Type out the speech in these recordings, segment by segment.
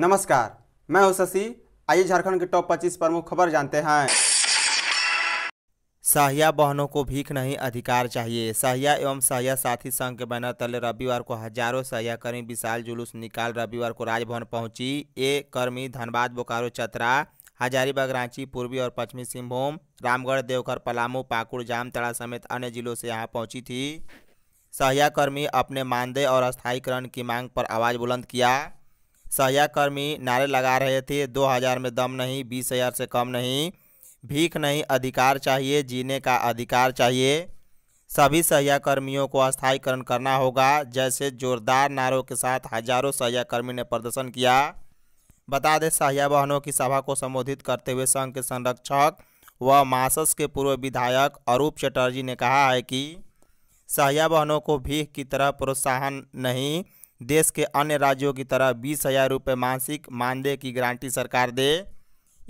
नमस्कार मैं हूं शशि आइए झारखंड के टॉप 25 प्रमुख खबर जानते हैं सहिया बहनों को भीख नहीं अधिकार चाहिए सहिया एवं सहिया साथी संघ के बैनर तले रविवार को हजारों सहिया कर्मी विशाल जुलूस निकाल रविवार को राजभवन पहुंची ये कर्मी धनबाद बोकारो चतरा हजारीबाग रांची पूर्वी और पश्चिमी सिंहभूम रामगढ़ देवघर पलामू पाकुड़ जामतड़ा समेत अन्य जिलों से यहाँ पहुंची थी सहिया कर्मी अपने मानदेय और स्थायीकरण की मांग पर आवाज़ बुलंद किया सहयाकर्मी नारे लगा रहे थे दो हज़ार में दम नहीं बीस हज़ार से कम नहीं भीख नहीं अधिकार चाहिए जीने का अधिकार चाहिए सभी सहयाकर्मियों को अस्थायीकरण करना होगा जैसे जोरदार नारों के साथ हजारों सहयाकर्मी ने प्रदर्शन किया बता दें सहया बहनों की सभा को संबोधित करते हुए संघ के संरक्षक व मासस के पूर्व विधायक अरूप चटर्जी ने कहा है कि सहया बहनों को भीख की तरह प्रोत्साहन नहीं देश के अन्य राज्यों की तरह बीस हजार रुपये मासिक मानदेय की गारंटी सरकार दे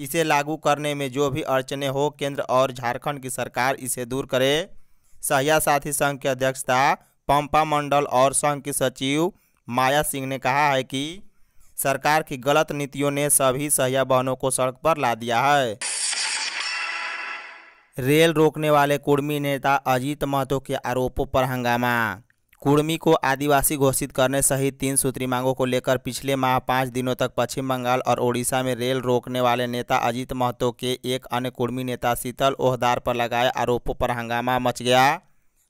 इसे लागू करने में जो भी अड़चने हो केंद्र और झारखंड की सरकार इसे दूर करे सहिया साथी संघ की अध्यक्षता पंपा मंडल और संघ की सचिव माया सिंह ने कहा है कि सरकार की गलत नीतियों ने सभी सहिया बहनों को सड़क पर ला दिया है रेल रोकने वाले कुर्मी नेता अजीत महतो के आरोपों पर हंगामा कुर्मी को आदिवासी घोषित करने सहित तीन सूत्री मांगों को लेकर पिछले माह पाँच दिनों तक पश्चिम बंगाल और ओडिशा में रेल रोकने वाले नेता अजीत महतो के एक अन्य कुर्मी नेता शीतल ओहदार पर लगाए आरोपों पर हंगामा मच गया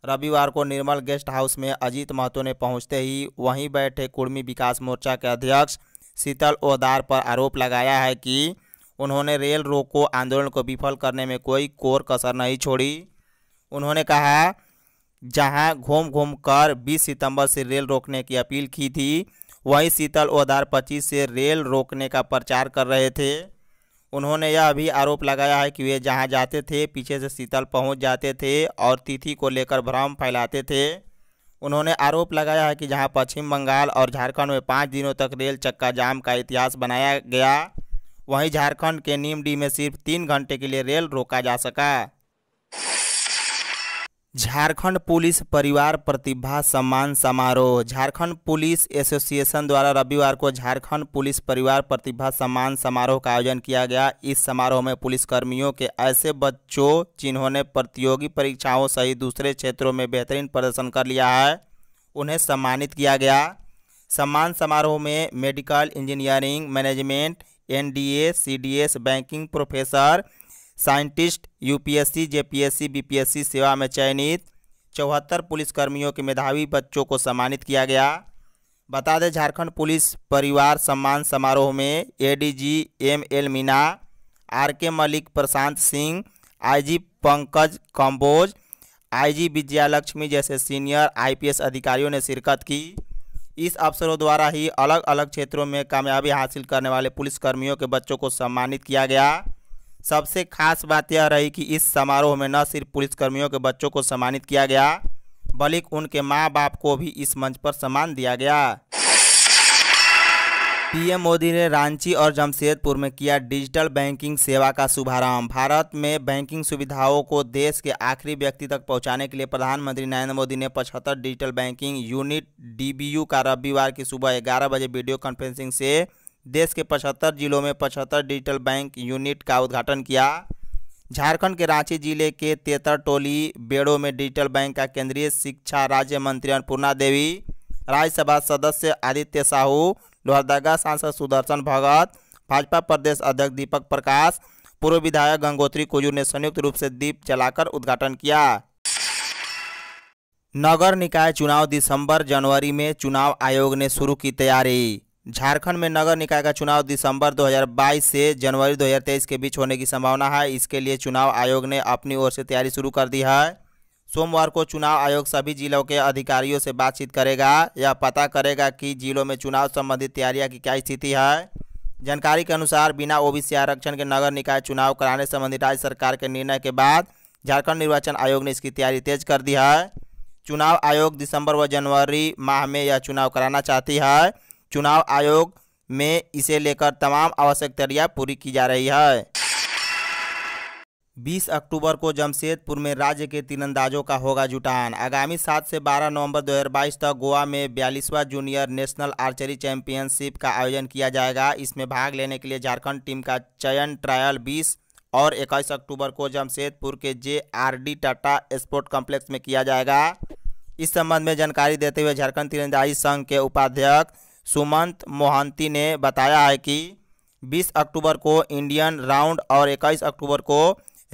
रविवार को निर्मल गेस्ट हाउस में अजीत महतो ने पहुंचते ही वहीं बैठे कुर्मी विकास मोर्चा के अध्यक्ष शीतल ओहदार पर आरोप लगाया है कि उन्होंने रेल रोको आंदोलन को विफल करने में कोई कोर कसर नहीं छोड़ी उन्होंने कहा जहां घूम घूम कर बीस सितंबर से रेल रोकने की अपील की थी वहीं शीतल ओदार पच्चीस से रेल रोकने का प्रचार कर रहे थे उन्होंने यह भी आरोप लगाया है कि वे जहां जाते थे पीछे से शीतल पहुंच जाते थे और तिथि को लेकर भ्रम फैलाते थे उन्होंने आरोप लगाया है कि जहां पश्चिम बंगाल और झारखंड में पाँच दिनों तक रेल चक्का जाम का इतिहास बनाया गया वहीं झारखंड के नीमडी में सिर्फ तीन घंटे के लिए रेल रोका जा सका झारखंड पुलिस परिवार प्रतिभा सम्मान समारोह झारखंड पुलिस एसोसिएशन द्वारा रविवार को झारखंड पुलिस परिवार प्रतिभा सम्मान समारोह का आयोजन किया गया इस समारोह में पुलिसकर्मियों के ऐसे बच्चों जिन्होंने प्रतियोगी परीक्षाओं सहित दूसरे क्षेत्रों में बेहतरीन प्रदर्शन कर लिया है उन्हें सम्मानित किया गया सम्मान समारोह में medical engineering management and banking professor scientist UPSC JPSC BPSC सेवा में चयनित चौहत्तर पुलिसकर्मियों के मेधावी बच्चों को सम्मानित किया गया बता दें झारखंड पुलिस परिवार सम्मान समारोह में ADG M L Meena R K Malik Prashant Singh IG Pankaj Kamboj IG Vijayalakshmi जैसे सीनियर आईपीएस अधिकारियों ने शिरकत की इस अफसरों द्वारा ही अलग अलग क्षेत्रों में कामयाबी हासिल करने वाले पुलिसकर्मियों के बच्चों को सम्मानित किया गया सबसे खास बात यह रही कि इस समारोह में न सिर्फ पुलिसकर्मियों के बच्चों को सम्मानित किया गया बल्कि उनके माँ बाप को भी इस मंच पर सम्मान दिया गया पीएम मोदी ने रांची और जमशेदपुर में किया डिजिटल बैंकिंग सेवा का शुभारंभ भारत में बैंकिंग सुविधाओं को देश के आखिरी व्यक्ति तक पहुंचाने के लिए प्रधानमंत्री नरेंद्र मोदी ने पचहत्तर डिजिटल बैंकिंग यूनिट डीबीयू का रविवार की सुबह ग्यारह बजे वीडियो कॉन्फ्रेंसिंग से देश के पचहत्तर जिलों में पचहत्तर डिजिटल बैंक यूनिट का उद्घाटन किया झारखंड के रांची जिले के तेतर टोली बेड़ो में डिजिटल बैंक का केंद्रीय शिक्षा राज्य मंत्री अन्नपूर्णा देवी राज्यसभा सदस्य आदित्य साहू लोहरदगा सांसद सुदर्शन भगत भाजपा प्रदेश अध्यक्ष दीपक प्रकाश पूर्व विधायक गंगोत्री कुजू ने संयुक्त रूप से दीप जलाकर उद्घाटन किया नगर निकाय चुनाव दिसंबर जनवरी में चुनाव आयोग ने शुरू की तैयारी झारखंड में नगर निकाय का चुनाव दिसंबर 2022 से जनवरी 2023 के बीच होने की संभावना है इसके लिए चुनाव आयोग ने अपनी ओर से तैयारी शुरू कर दी है सोमवार को चुनाव आयोग सभी जिलों के अधिकारियों से बातचीत करेगा या पता करेगा कि जिलों में चुनाव संबंधित तैयारियां की क्या स्थिति है जानकारी के अनुसार बिना ओ आरक्षण के नगर निकाय चुनाव कराने संबंधी राज्य सरकार के निर्णय के बाद झारखंड निर्वाचन आयोग ने इसकी तैयारी तेज कर दी है चुनाव आयोग दिसंबर व जनवरी माह में यह चुनाव कराना चाहती है चुनाव आयोग में इसे लेकर तमाम आवश्यक तैयारियां पूरी की जा रही है 20 अक्टूबर को जमशेदपुर में राज्य के तीरंदाजों का होगा जुटान आगामी 7 से 12 नवंबर 2022 तक गोवा में बयालीसवा जूनियर नेशनल आर्चरी चैंपियनशिप का आयोजन किया जाएगा इसमें भाग लेने के लिए झारखंड टीम का चयन ट्रायल 20 और 21 अक्टूबर को जमशेदपुर के J R D Tata sport complex में किया जाएगा इस संबंध में जानकारी देते हुए झारखंड तीरंदाजी संघ के उपाध्यक्ष सुमंत मोहंती ने बताया है कि 20 अक्टूबर को इंडियन राउंड और 21 अक्टूबर को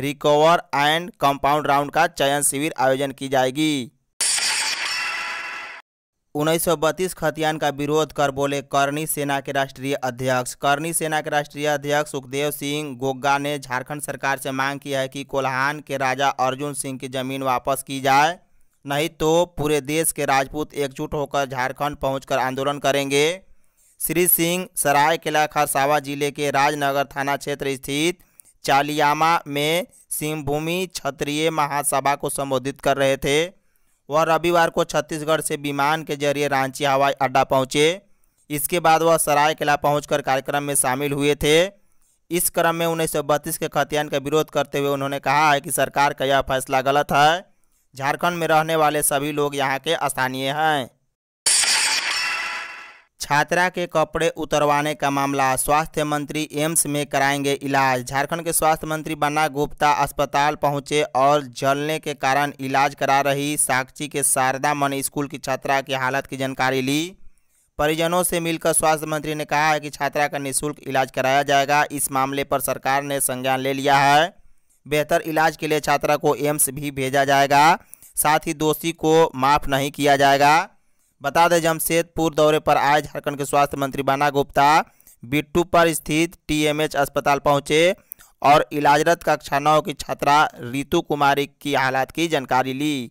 रिकवर एंड कंपाउंड राउंड का चयन शिविर आयोजन की जाएगी उन्नीस खतियान का विरोध कर बोले करनी सेना के राष्ट्रीय अध्यक्ष करनी सेना के राष्ट्रीय अध्यक्ष सुखदेव सिंह गोग्गा ने झारखंड सरकार से मांग की है कि कोल्हान के राजा अर्जुन सिंह की जमीन वापस की जाए नहीं तो पूरे देश के राजपूत एकजुट होकर झारखंड पहुंचकर आंदोलन करेंगे श्री सिंह सरायकेला खरसावा जिले के राजनगर थाना क्षेत्र स्थित चालियामा में सिंहभूमि क्षत्रिय महासभा को संबोधित कर रहे थे वह रविवार को छत्तीसगढ़ से विमान के जरिए रांची हवाई अड्डा पहुंचे इसके बाद वह सरायकेला पहुंचकर कार्यक्रम में शामिल हुए थे इस क्रम में उन्नीस के खतियान का विरोध करते हुए उन्होंने कहा है कि सरकार का यह फैसला गलत है झारखंड में रहने वाले सभी लोग यहाँ के स्थानीय हैं छात्रा के कपड़े उतरवाने का मामला स्वास्थ्य मंत्री एम्स में कराएंगे इलाज झारखंड के स्वास्थ्य मंत्री बन्ना गुप्ता अस्पताल पहुंचे और जलने के कारण इलाज करा रही साक्षी के शारदा मन स्कूल की छात्रा की हालत की जानकारी ली परिजनों से मिलकर स्वास्थ्य मंत्री ने कहा है कि छात्रा का निःशुल्क इलाज कराया जाएगा इस मामले पर सरकार ने संज्ञान ले लिया है बेहतर इलाज के लिए छात्रा को एम्स भी भेजा जाएगा साथ ही दोषी को माफ़ नहीं किया जाएगा बता दें जमशेदपुर दौरे पर आए झारखंड के स्वास्थ्य मंत्री बाना गुप्ता बिट्टू पर स्थित टीएमएच अस्पताल पहुंचे और इलाजरत कक्षा नौ की छात्रा रितु कुमारी की हालात की जानकारी ली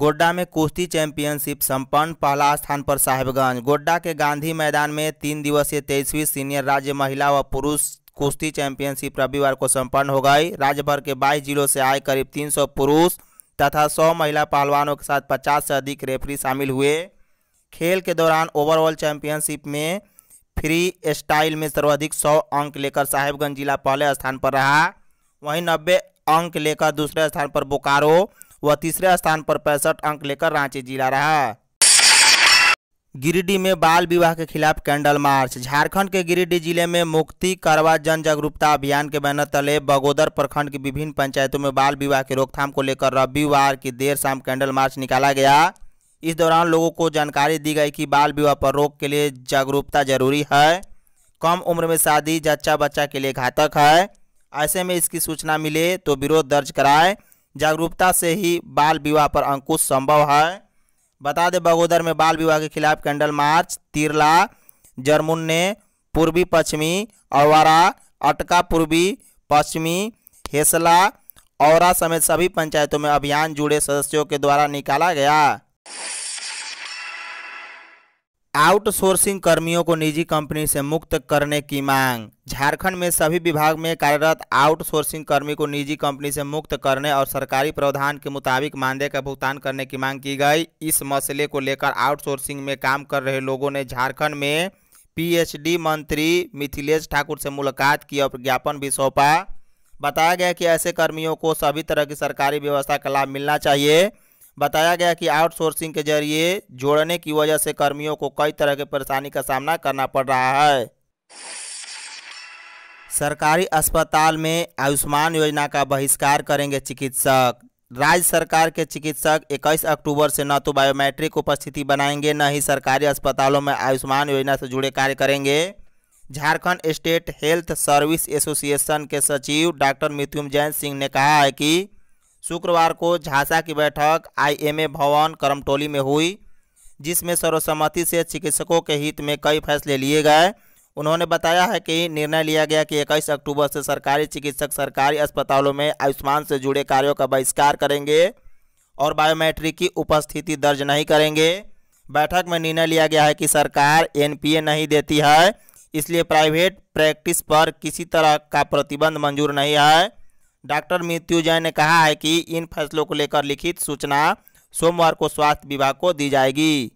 गोड्डा में कुश्ती चैंपियनशिप संपन्न पहला स्थान पर साहेबगंज गोड्डा के गांधी मैदान में तीन दिवसीय तेईसवीं सीनियर राज्य महिला व पुरुष कुश्ती चैंपियनशिप रविवार को संपन्न हो गई राज्य भर के बाईस जिलों से आए करीब 300 पुरुष तथा 100 महिला पहलवानों के साथ 50 से अधिक रेफरी शामिल हुए खेल के दौरान ओवरऑल चैंपियनशिप में फ्री स्टाइल में सर्वाधिक 100 अंक लेकर साहेबगंज जिला पहले स्थान पर रहा वहीं नब्बे अंक लेकर दूसरे स्थान पर बोकारो व तीसरे स्थान पर पैंसठ अंक लेकर रांची जिला रहा गिरिडीह में बाल विवाह के खिलाफ कैंडल मार्च झारखंड के गिरिडीह जिले में मुक्ति करवा जन जागरूकता अभियान के बैनर तले बगोदर प्रखंड की विभिन्न पंचायतों में बाल विवाह की रोकथाम को लेकर रविवार की देर शाम कैंडल मार्च निकाला गया इस दौरान लोगों को जानकारी दी गई कि बाल विवाह पर रोक के लिए जागरूकता जरूरी है कम उम्र में शादी जच्चा बच्चा के लिए घातक है ऐसे में इसकी सूचना मिले तो विरोध दर्ज कराए जागरूकता से ही बाल विवाह पर अंकुश संभव है बता दें बगोदर में बाल विवाह के खिलाफ कैंडल मार्च तिरला जरमुन्ने पूर्वी पश्चिमी अवारा अटका पूर्वी पश्चिमी हेसला औरा समेत सभी पंचायतों में अभियान जुड़े सदस्यों के द्वारा निकाला गया आउटसोर्सिंग कर्मियों को निजी कंपनी से मुक्त करने की मांग झारखंड में सभी विभाग में कार्यरत आउटसोर्सिंग कर्मी को निजी कंपनी से मुक्त करने और सरकारी प्रावधान के मुताबिक मानदेय का भुगतान करने की मांग की गई इस मसले को लेकर आउटसोर्सिंग में काम कर रहे लोगों ने झारखंड में पीएचडी मंत्री मिथिलेश ठाकुर से मुलाकात की और ज्ञापन भी सौंपा बताया गया कि ऐसे कर्मियों को सभी तरह की सरकारी व्यवस्था का लाभ मिलना चाहिए बताया गया कि आउटसोर्सिंग के जरिए जोड़ने की वजह से कर्मियों को कई तरह के परेशानी का सामना करना पड़ रहा है सरकारी अस्पताल में आयुष्मान योजना का बहिष्कार करेंगे चिकित्सक राज्य सरकार के चिकित्सक 21 अक्टूबर से न तो बायोमेट्रिक उपस्थिति बनाएंगे न ही सरकारी अस्पतालों में आयुष्मान योजना से जुड़े कार्य करेंगे Jharkhand state health service association के सचिव डॉक्टर जैन सिंह ने कहा है कि शुक्रवार को झांसा की बैठक आईएमए भवन करमटोली में हुई जिसमें सर्वसम्मति से चिकित्सकों के हित में कई फैसले लिए गए उन्होंने बताया है कि निर्णय लिया गया कि 21 अक्टूबर से सरकारी चिकित्सक सरकारी अस्पतालों में आयुष्मान से जुड़े कार्यों का बहिष्कार करेंगे और बायोमेट्रिक की उपस्थिति दर्ज नहीं करेंगे बैठक में निर्णय लिया गया है कि सरकार एनपीए नहीं देती है इसलिए प्राइवेट प्रैक्टिस पर किसी तरह का प्रतिबंध मंजूर नहीं है डॉक्टर मृत्यु ने कहा है कि इन फैसलों को लेकर लिखित सूचना सोमवार को स्वास्थ्य विभाग को दी जाएगी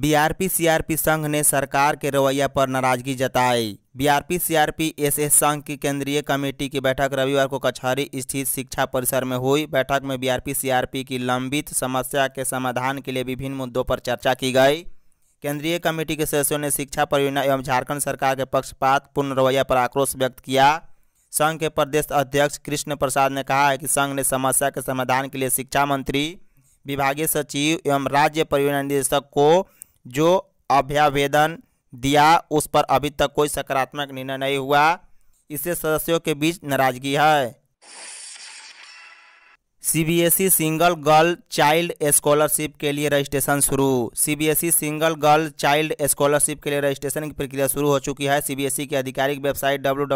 बीआरपी सीआरपी संघ ने सरकार के रवैया पर नाराजगी जताई बीआरपी सीआरपी एसएस संघ की केंद्रीय कमेटी की बैठक रविवार को कचहरी स्थित शिक्षा परिसर में हुई बैठक में बीआरपी सीआरपी की लंबित समस्या के समाधान के लिए विभिन्न मुद्दों पर चर्चा की गई केंद्रीय कमेटी के सदस्यों ने शिक्षा परियोजना एवं झारखंड सरकार के पक्षपात पूर्ण रवैया पर आक्रोश व्यक्त किया संघ के प्रदेश अध्यक्ष कृष्ण प्रसाद ने कहा है कि संघ ने समस्या के समाधान के लिए शिक्षा मंत्री विभागीय सचिव एवं राज्य परिवहन निदेशक को जो अभ्यावेदन दिया उस पर अभी तक कोई सकारात्मक निर्णय नहीं हुआ इससे सदस्यों के बीच नाराजगी है CBSE single girl child scholarship के लिए रजिस्ट्रेशन शुरू CBSE single girl child scholarship के लिए रजिस्ट्रेशन की प्रक्रिया शुरू हो चुकी है सीबीएसई की आधिकारिक वेबसाइट डब्ल्यू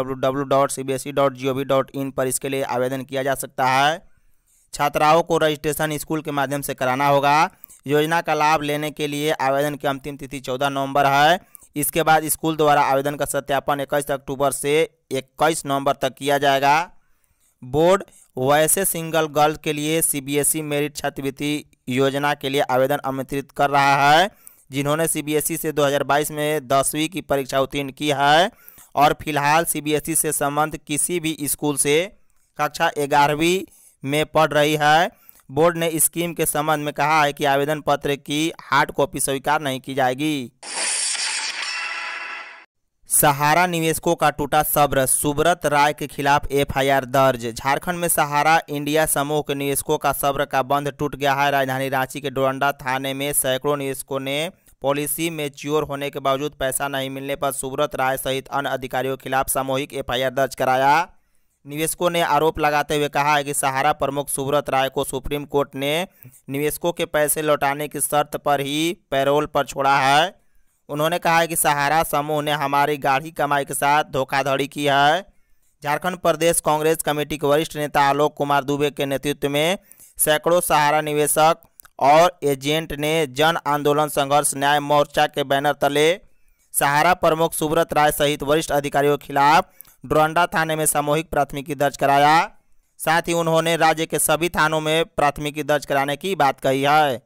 पर इसके लिए आवेदन किया जा सकता है छात्राओं को रजिस्ट्रेशन स्कूल के माध्यम से कराना होगा योजना का लाभ लेने के लिए आवेदन की अंतिम तिथि चौदह नवम्बर है इसके बाद स्कूल द्वारा आवेदन का सत्यापन इक्कीस अक्टूबर से इक्कीस नवम्बर तक किया जाएगा बोर्ड वैसे सिंगल गर्ल के लिए सीबीएसई e मेरिट छात्रवृत्ति योजना के लिए आवेदन आमंत्रित कर रहा है जिन्होंने सीबीएसई e से 2022 में दसवीं की परीक्षा उत्तीर्ण की है और फिलहाल सीबीएसई e से संबंध किसी भी स्कूल से कक्षा ग्यारहवीं में पढ़ रही है बोर्ड ने स्कीम के संबंध में कहा है कि आवेदन पत्र की हार्ड कॉपी स्वीकार नहीं की जाएगी सहारा निवेशकों का टूटा सब्र सुब्रत राय के खिलाफ एफआईआर दर्ज झारखंड में सहारा इंडिया समूह के निवेशकों का सब्र का बंध टूट गया है राजधानी रांची के डोरंडा थाने में सैकड़ों निवेशकों ने पॉलिसी में च्योर होने के बावजूद पैसा नहीं मिलने पर सुब्रत राय सहित अन्य अधिकारियों के खिलाफ सामूहिक एफ दर्ज कराया निवेशकों ने आरोप लगाते हुए कहा है कि सहारा प्रमुख सुब्रत राय को सुप्रीम कोर्ट ने निवेशकों के पैसे लौटाने की शर्त पर ही पैरोल पर छोड़ा है उन्होंने कहा है कि सहारा समूह ने हमारी गाढ़ी कमाई के साथ धोखाधड़ी की है झारखंड प्रदेश कांग्रेस कमेटी के वरिष्ठ नेता आलोक कुमार दुबे के नेतृत्व में सैकड़ों सहारा निवेशक और एजेंट ने जन आंदोलन संघर्ष न्याय मोर्चा के बैनर तले सहारा प्रमुख सुब्रत राय सहित वरिष्ठ अधिकारियों के खिलाफ डोरंडा थाने में सामूहिक प्राथमिकी दर्ज कराया साथ ही उन्होंने राज्य के सभी थानों में प्राथमिकी दर्ज कराने की बात कही है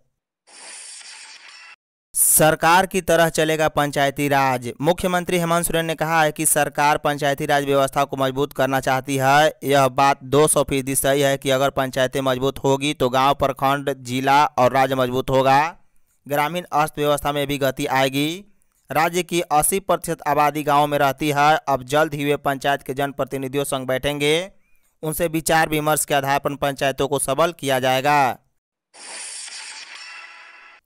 सरकार की तरह चलेगा पंचायती राज मुख्यमंत्री हेमंत सोरेन ने कहा है कि सरकार पंचायती राज व्यवस्था को मजबूत करना चाहती है यह बात 200 फीसदी सही है कि अगर पंचायतें मजबूत होगी तो गांव प्रखंड जिला और राज्य मजबूत होगा ग्रामीण अर्थव्यवस्था में भी गति आएगी राज्य की 80 प्रतिशत आबादी गाँव में रहती है अब जल्द ही वे पंचायत के जनप्रतिनिधियों संग बैठेंगे उनसे विचार विमर्श के आधार पर पंचायतों को सबल किया जाएगा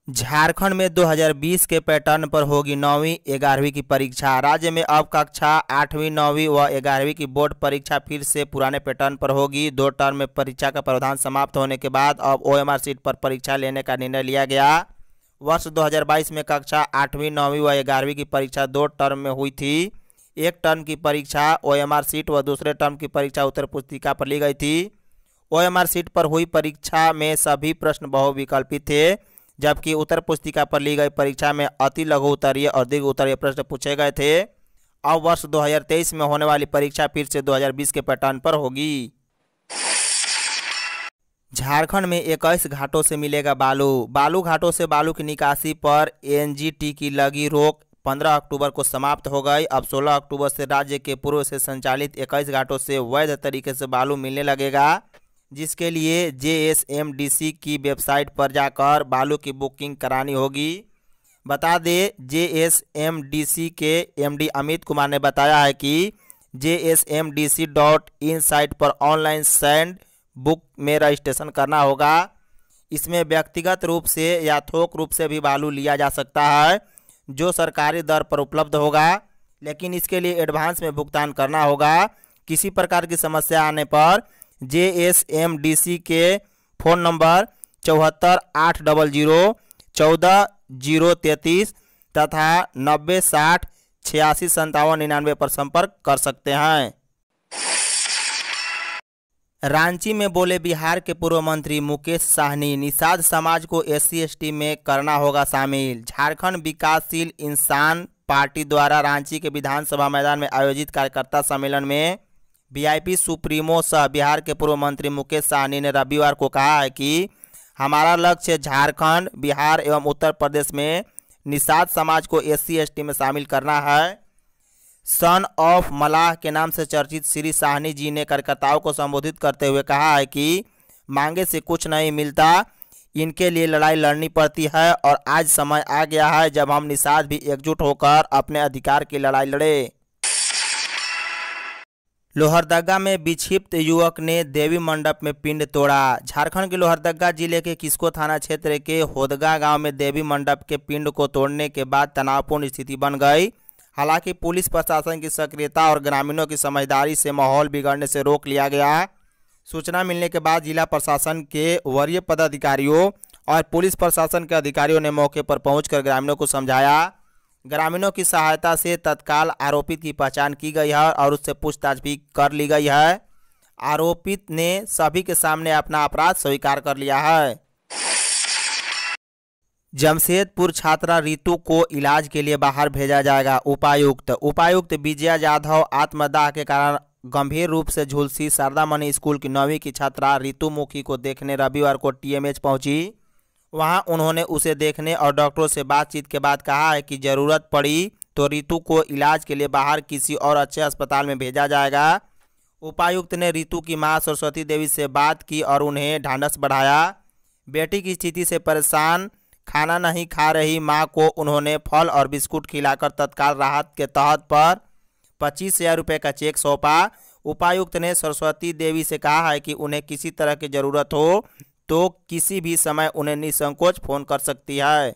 झारखंड में 2020 के पैटर्न पर होगी नौवीं ग्यारहवीं की परीक्षा राज्य में अब कक्षा आठवीं नौवीं व ग्यारहवीं की बोर्ड परीक्षा फिर से पुराने पैटर्न पर होगी दो टर्म में परीक्षा का प्रावधान समाप्त होने के बाद अब ओएमआर सीट पर परीक्षा लेने का निर्णय लिया गया वर्ष 2022 में कक्षा आठवीं नौवीं व ग्यारहवीं की परीक्षा दो टर्म में हुई थी एक टर्म की परीक्षा ओ सीट व दूसरे टर्म की परीक्षा उत्तर पुस्तिका पर ली गई थी ओ सीट पर हुई परीक्षा में सभी प्रश्न बहुविकल्पित थे जबकि उत्तर पुस्तिका पर ली गई परीक्षा में अति लघु उत्तरीय और दीर्घ उत्तरीय प्रश्न पूछे गए थे अब वर्ष 2023 में होने वाली परीक्षा फिर से 2020 के पैटर्न पर होगी झारखंड में इक्कीस घाटों से मिलेगा बालू बालू घाटों से बालू की निकासी पर एनजीटी की लगी रोक 15 अक्टूबर को समाप्त हो गई अब 16 अक्टूबर से राज्य के पूर्व से संचालित इक्कीस घाटों से वैध तरीके से बालू मिलने लगेगा जिसके लिए जे की वेबसाइट पर जाकर बालू की बुकिंग करानी होगी बता दें जे के एमडी अमित कुमार ने बताया है कि जे डॉट इन साइट पर ऑनलाइन सेंड बुक में रजिस्ट्रेशन करना होगा इसमें व्यक्तिगत रूप से या थोक रूप से भी बालू लिया जा सकता है जो सरकारी दर पर उपलब्ध होगा लेकिन इसके लिए एडवांस में भुगतान करना होगा किसी प्रकार की समस्या आने पर J S M D C के फ़ोन नंबर चौहत्तर आठ डबल जीरो चौदह जीरो तैंतीस तथा नब्बे साठ छियासी संतावन निन्यानवे पर संपर्क कर सकते हैं रांची में बोले बिहार के पूर्व मंत्री मुकेश साहनी निषाद समाज को एस सी में करना होगा शामिल झारखंड विकासशील इंसान पार्टी द्वारा रांची के विधानसभा मैदान में आयोजित कार्यकर्ता सम्मेलन में वीआईपी सुप्रीमो सह बिहार के पूर्व मंत्री मुकेश सहनी ने रविवार को कहा है कि हमारा लक्ष्य झारखंड बिहार एवं उत्तर प्रदेश में निषाद समाज को एस सी में शामिल करना है सन ऑफ मलाह के नाम से चर्चित श्री साहनी जी ने कार्यकर्ताओं को संबोधित करते हुए कहा है कि मांगे से कुछ नहीं मिलता इनके लिए लड़ाई लड़नी पड़ती है और आज समय आ गया है जब हम निषाद भी एकजुट होकर अपने अधिकार की लड़ाई लड़े लोहरदगा में विक्षिप्त युवक ने देवी मंडप में पिंड तोड़ा झारखंड के लोहरदगा जिले के किस्को थाना क्षेत्र के होदगा गांव में देवी मंडप के पिंड को तोड़ने के बाद तनावपूर्ण स्थिति बन गई हालांकि पुलिस प्रशासन की सक्रियता और ग्रामीणों की समझदारी से माहौल बिगड़ने से रोक लिया गया सूचना मिलने के बाद जिला प्रशासन के वरीय पदाधिकारियों और पुलिस प्रशासन के अधिकारियों ने मौके पर पहुंचकर ग्रामीणों को समझाया ग्रामीणों की सहायता से तत्काल आरोपित की पहचान की गई है और उससे पूछताछ भी कर ली गई है आरोपित ने सभी के सामने अपना अपराध स्वीकार कर लिया है जमशेदपुर छात्रा ऋतु को इलाज के लिए बाहर भेजा जाएगा उपायुक्त उपायुक्त विजया जाधव आत्मदाह के कारण गंभीर रूप से झुलसी शारदा मणि स्कूल की नौवीं की छात्रा रितु मुखी को देखने रविवार को टीएमएच पहुंची वहां उन्होंने उसे देखने और डॉक्टरों से बातचीत के बाद कहा है कि ज़रूरत पड़ी तो रितु को इलाज के लिए बाहर किसी और अच्छे अस्पताल में भेजा जाएगा उपायुक्त ने रितु की मां सरस्वती देवी से बात की और उन्हें ढांढस बढ़ाया बेटी की स्थिति से परेशान खाना नहीं खा रही मां को उन्होंने फल और बिस्कुट खिलाकर तत्काल राहत के तहत पर पच्चीस हज़ार रुपये का चेक सौंपा उपायुक्त ने सरस्वती देवी से कहा है कि उन्हें किसी तरह की ज़रूरत हो तो किसी भी समय उन्हें निसंकोच फोन कर सकती है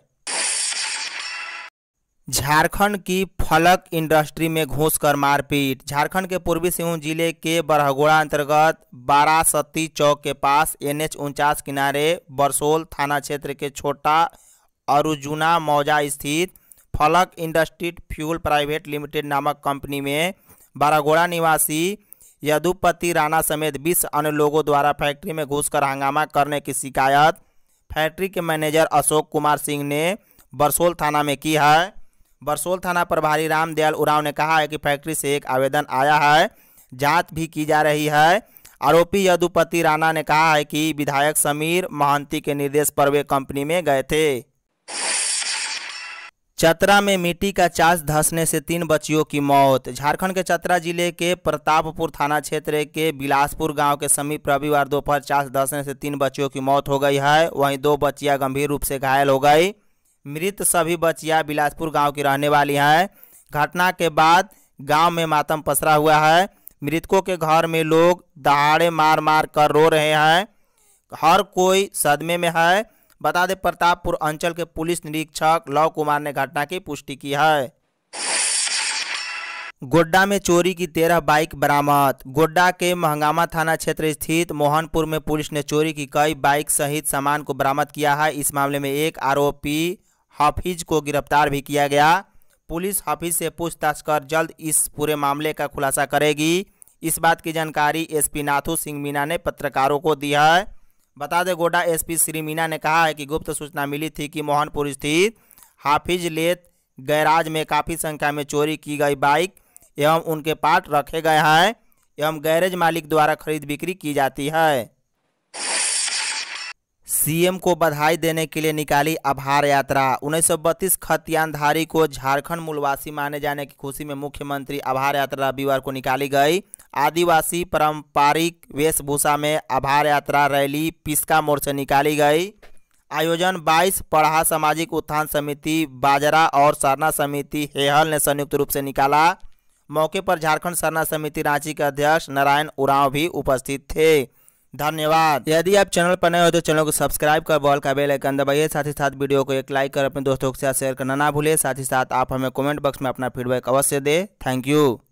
झारखंड की फलक इंडस्ट्री में घूस कर मारपीट झारखंड के पूर्वी सिंहभूम जिले के बरहगोड़ा अंतर्गत बारासती चौक के पास एन एच उनचास किनारे बरसोल थाना क्षेत्र के छोटा अरुजुना मौजा स्थित फलक इंडस्ट्री फ्यूल प्राइवेट लिमिटेड नामक कंपनी में बरहगोड़ा निवासी यदुपति राणा समेत बीस अन्य लोगों द्वारा फैक्ट्री में घुसकर हंगामा करने की शिकायत फैक्ट्री के मैनेजर अशोक कुमार सिंह ने बरसोल थाना में की है बरसोल थाना प्रभारी रामदयाल उराव ने कहा है कि फैक्ट्री से एक आवेदन आया है जांच भी की जा रही है आरोपी यदुपति राणा ने कहा है कि विधायक समीर महंती के निर्देश पर वे कंपनी में गए थे चतरा में मिट्टी का चास धसने से तीन बच्चियों की मौत झारखंड के चतरा जिले के प्रतापपुर थाना क्षेत्र के बिलासपुर गांव के समीप रविवार दोपहर चास धसने से तीन बच्चियों की मौत हो गई है वहीं दो बच्चियां गंभीर रूप से घायल हो गई मृत सभी बच्चियां बिलासपुर गांव की रहने वाली हैं घटना के बाद गाँव में मातम पसरा हुआ है मृतकों के घर में लोग दहाड़े मार मार कर रो रहे हैं हर कोई सदमे में है बता दें प्रतापपुर अंचल के पुलिस निरीक्षक लव कुमार ने घटना की पुष्टि की है गोड्डा में चोरी की तेरह बाइक बरामद गोड्डा के महंगामा थाना क्षेत्र स्थित मोहनपुर में पुलिस ने चोरी की कई बाइक सहित सामान को बरामद किया है इस मामले में एक आरोपी हाफिज को गिरफ्तार भी किया गया पुलिस हाफिज से पूछताछ कर जल्द इस पूरे मामले का खुलासा करेगी इस बात की जानकारी एसपी नाथू सिंह मीना ने पत्रकारों को दी है बता दें गोडा पी श्री मीना ने कहा है कि गुप्त सूचना मिली थी कि मोहनपुर स्थित हाफिज लेत गैराज में काफ़ी संख्या में चोरी की गई बाइक एवं उनके पार्ट रखे गए हैं एवं गैरेज मालिक द्वारा खरीद बिक्री की जाती है सीएम को बधाई देने के लिए निकाली आभार यात्रा उन्नीस सौ बत्तीस खतियानधारी को झारखंड मूलवासी माने जाने की खुशी में मुख्यमंत्री आभार यात्रा रविवार को निकाली गई आदिवासी पारंपरिक वेशभूषा में आभार यात्रा रैली पिस्का मोर्चा निकाली गई आयोजन 22 पढ़ा सामाजिक उत्थान समिति बाजरा और सरना समिति हेहल ने संयुक्त रूप से निकाला मौके पर झारखंड सरना समिति रांची के अध्यक्ष नारायण उरांव भी उपस्थित थे धन्यवाद यदि आप चैनल पर नए हो तो चैनल को सब्सक्राइब कर बॉल का बेल आइकन दबाइए साथ ही साथ वीडियो को एक लाइक कर अपने दोस्तों के साथ शेयर करना ना भूले साथ ही साथ आप हमें कमेंट बॉक्स में अपना फीडबैक अवश्य दें थैंक यू